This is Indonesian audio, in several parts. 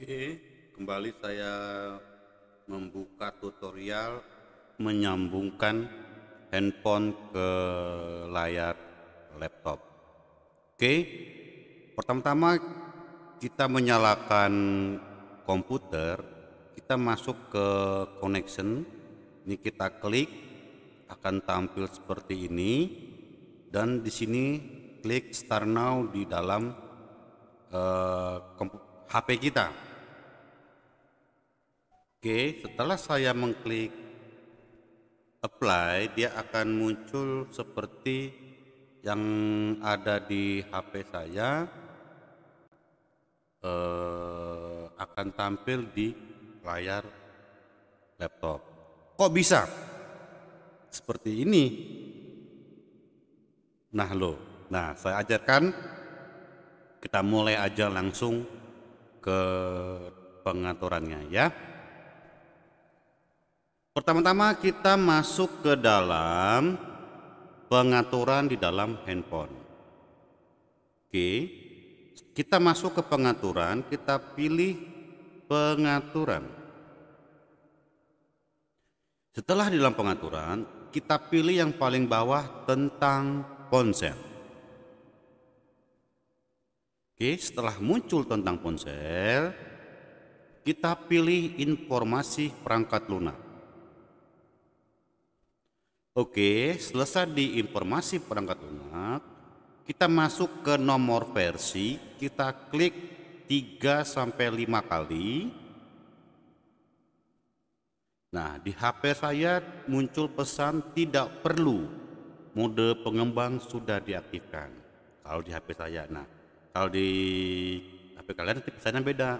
Oke, kembali saya membuka tutorial menyambungkan handphone ke layar laptop. Oke, pertama-tama kita menyalakan komputer, kita masuk ke connection, ini kita klik akan tampil seperti ini dan di sini klik start now di dalam uh, eh, HP kita. Oke, setelah saya mengklik apply, dia akan muncul seperti yang ada di HP saya eh, akan tampil di layar laptop. Kok bisa? Seperti ini. Nah, lo. Nah, saya ajarkan kita mulai aja langsung ke pengaturannya ya. Pertama-tama kita masuk ke dalam pengaturan di dalam handphone. Oke. Kita masuk ke pengaturan, kita pilih pengaturan. Setelah di dalam pengaturan, kita pilih yang paling bawah tentang ponsel. Oke, setelah muncul tentang ponsel, kita pilih informasi perangkat lunak. Oke, selesai di informasi perangkat lunak, kita masuk ke nomor versi, kita klik 3 sampai 5 kali. Nah, di HP saya muncul pesan tidak perlu. Mode pengembang sudah diaktifkan. Kalau di HP saya. Nah, kalau di HP kalian nanti pesannya beda.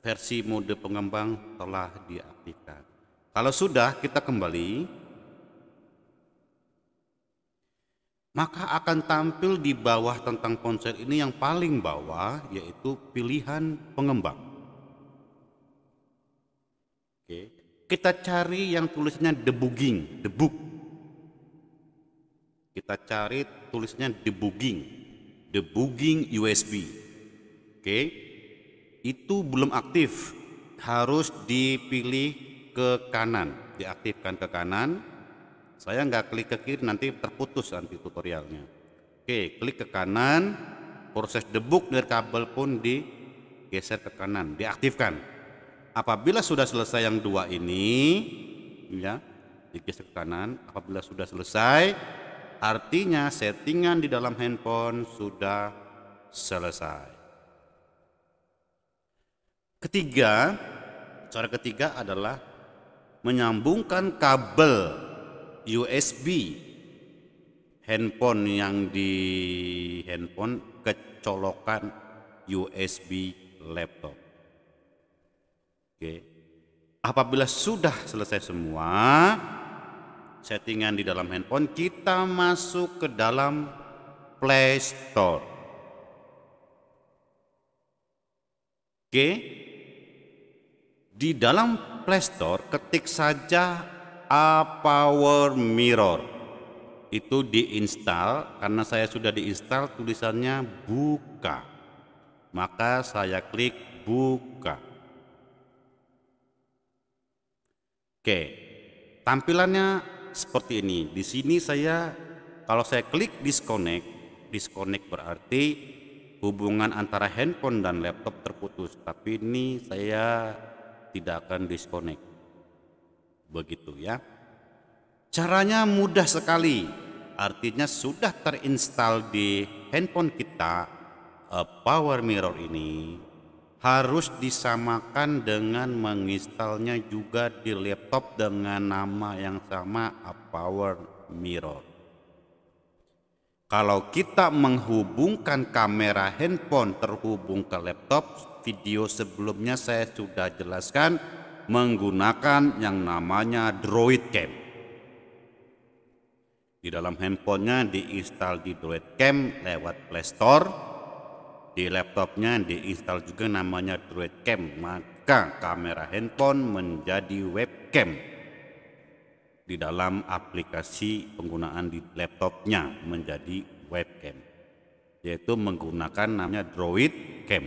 Versi mode pengembang telah diaktifkan. Kalau sudah, kita kembali maka akan tampil di bawah tentang ponsel ini yang paling bawah yaitu pilihan pengembang. Oke. Kita cari yang tulisnya debugging, debug. Kita cari tulisnya debugging, debugging USB. Oke. Itu belum aktif, harus dipilih ke kanan, diaktifkan ke kanan saya nggak klik ke kiri nanti terputus nanti tutorialnya oke klik ke kanan proses debug dari kabel pun digeser ke kanan diaktifkan apabila sudah selesai yang dua ini ya digeser ke kanan apabila sudah selesai artinya settingan di dalam handphone sudah selesai ketiga cara ketiga adalah menyambungkan kabel USB handphone yang di handphone kecolokan USB laptop. Oke. Apabila sudah selesai semua settingan di dalam handphone, kita masuk ke dalam Play Store. Oke. Di dalam Play Store ketik saja a power mirror. Itu diinstal karena saya sudah diinstal tulisannya buka. Maka saya klik buka. Oke. Tampilannya seperti ini. Di sini saya kalau saya klik disconnect, disconnect berarti hubungan antara handphone dan laptop terputus. Tapi ini saya tidak akan disconnect. Begitu ya. Caranya mudah sekali. Artinya sudah terinstal di handphone kita eh, power mirror ini harus disamakan dengan menginstalnya juga di laptop dengan nama yang sama eh, power mirror. Kalau kita menghubungkan kamera handphone terhubung ke laptop, video sebelumnya saya sudah jelaskan menggunakan yang namanya Droid Cam. Di dalam handphonenya diinstal di Droid Cam lewat Play Store, di laptopnya diinstal juga namanya Droid Cam, maka kamera handphone menjadi webcam di dalam aplikasi penggunaan di laptopnya menjadi webcam yaitu menggunakan namanya Droid Cam.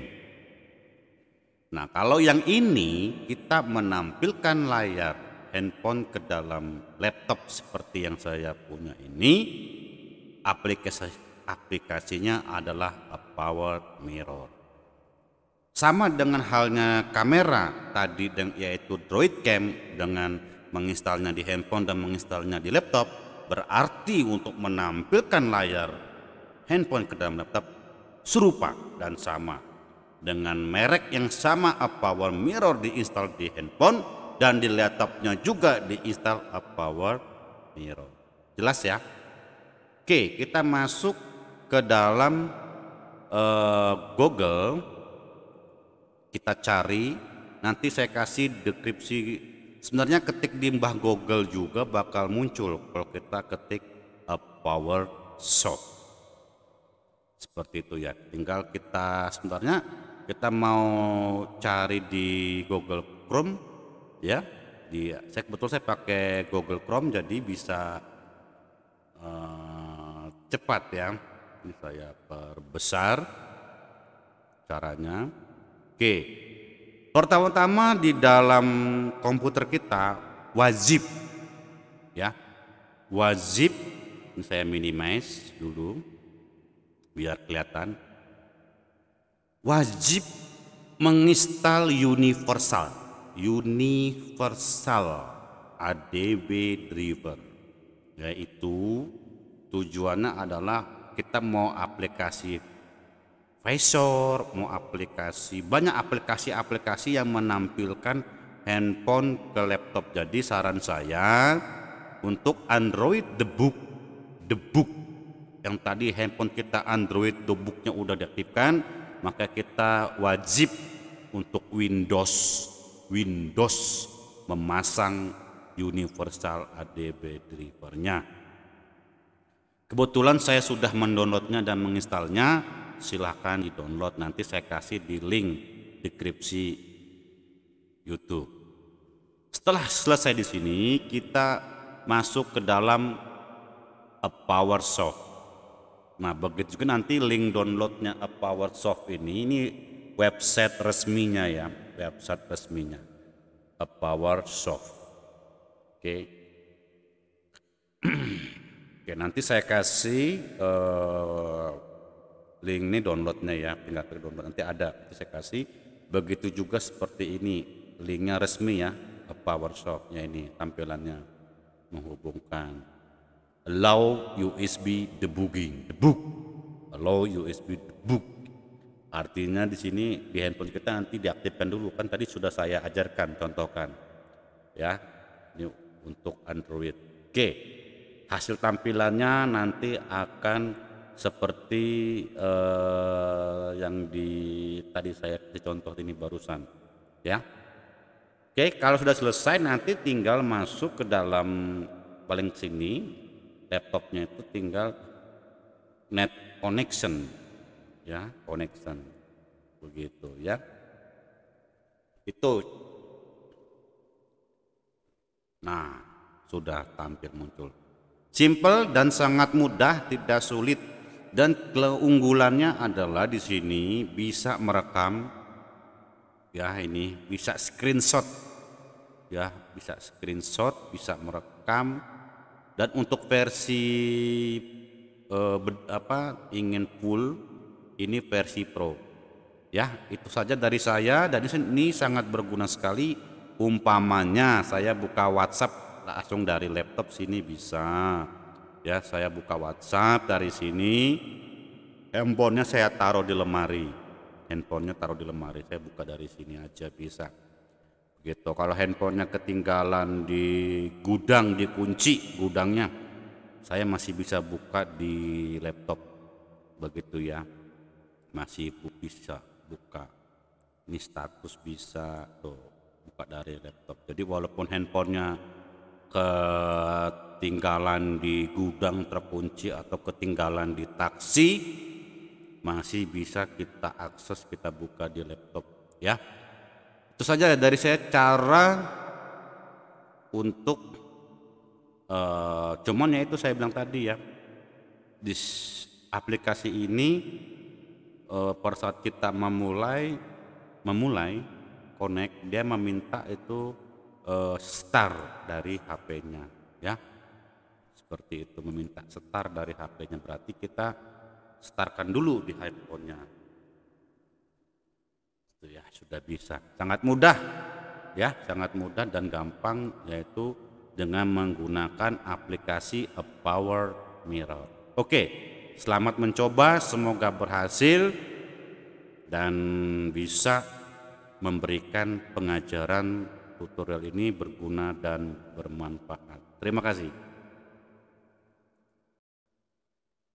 Nah, kalau yang ini kita menampilkan layar handphone ke dalam laptop seperti yang saya punya ini, aplikasi aplikasinya adalah a power mirror. Sama dengan halnya kamera tadi yaitu Droid Cam dengan menginstalnya di handphone dan menginstalnya di laptop, berarti untuk menampilkan layar handphone ke dalam laptop serupa dan sama dengan merek yang sama up power mirror diinstal di handphone dan di laptopnya juga diinstal up power mirror jelas ya oke kita masuk ke dalam uh, Google kita cari nanti saya kasih deskripsi sebenarnya ketik di mbah Google juga bakal muncul kalau kita ketik a power shop seperti itu ya tinggal kita sebenarnya kita mau cari di Google Chrome ya di saya kebetulan saya pakai Google Chrome jadi bisa uh, cepat ya ini saya perbesar caranya oke pertama-tama di dalam komputer kita wajib ya wajib ini saya minimize dulu biar kelihatan wajib menginstal universal universal ADB driver yaitu tujuannya adalah kita mau aplikasi visor, mau aplikasi banyak aplikasi-aplikasi yang menampilkan handphone ke laptop. Jadi saran saya untuk Android the book the book yang tadi handphone kita Android the booknya udah diaktifkan maka kita wajib untuk Windows Windows memasang universal ADB drivernya. Kebetulan saya sudah mendownloadnya dan menginstalnya. Silahkan di-download. Nanti saya kasih di link deskripsi YouTube. Setelah selesai di sini, kita masuk ke dalam a power shock Nah begitu juga nanti link downloadnya A Powersoft ini, ini website resminya ya, website resminya A Powersoft. Oke. Okay. Oke, nanti saya kasih uh, link ini downloadnya ya, tinggal klik download nanti ada. Nanti saya kasih. Begitu juga seperti ini, linknya resmi ya, PowerShopnya ini tampilannya menghubungkan allow USB debugging, debug, allow USB debug. Artinya di sini di handphone kita nanti diaktifkan dulu kan tadi sudah saya ajarkan contohkan. Ya. Ini untuk Android. Oke. Hasil tampilannya nanti akan seperti eh, yang di tadi saya kasih contoh ini barusan ya oke kalau sudah selesai nanti tinggal masuk ke dalam paling sini laptopnya itu tinggal net connection ya connection begitu ya itu nah sudah tampil muncul simple dan sangat mudah tidak sulit dan keunggulannya adalah di sini bisa merekam ya ini bisa screenshot ya bisa screenshot bisa merekam dan untuk versi uh, ber, apa ingin full ini versi pro. Ya, itu saja dari saya dan ini sangat berguna sekali umpamanya saya buka WhatsApp langsung dari laptop sini bisa. Ya, saya buka WhatsApp dari sini. Handphonenya saya taruh di lemari. Handphonenya taruh di lemari. Saya buka dari sini aja bisa gitu kalau handphonenya ketinggalan di gudang dikunci gudangnya saya masih bisa buka di laptop begitu ya masih bisa buka ini status bisa tuh buka dari laptop jadi walaupun handphonenya ketinggalan di gudang terkunci atau ketinggalan di taksi masih bisa kita akses kita buka di laptop ya itu saja dari saya cara untuk uh, cuman ya itu saya bilang tadi ya di aplikasi ini uh, eh, pada saat kita memulai memulai connect dia meminta itu uh, star dari HP-nya ya seperti itu meminta star dari HP-nya berarti kita startkan dulu di handphonenya itu ya sudah bisa. Sangat mudah ya, sangat mudah dan gampang yaitu dengan menggunakan aplikasi A Power Mirror. Oke, selamat mencoba, semoga berhasil dan bisa memberikan pengajaran tutorial ini berguna dan bermanfaat. Terima kasih.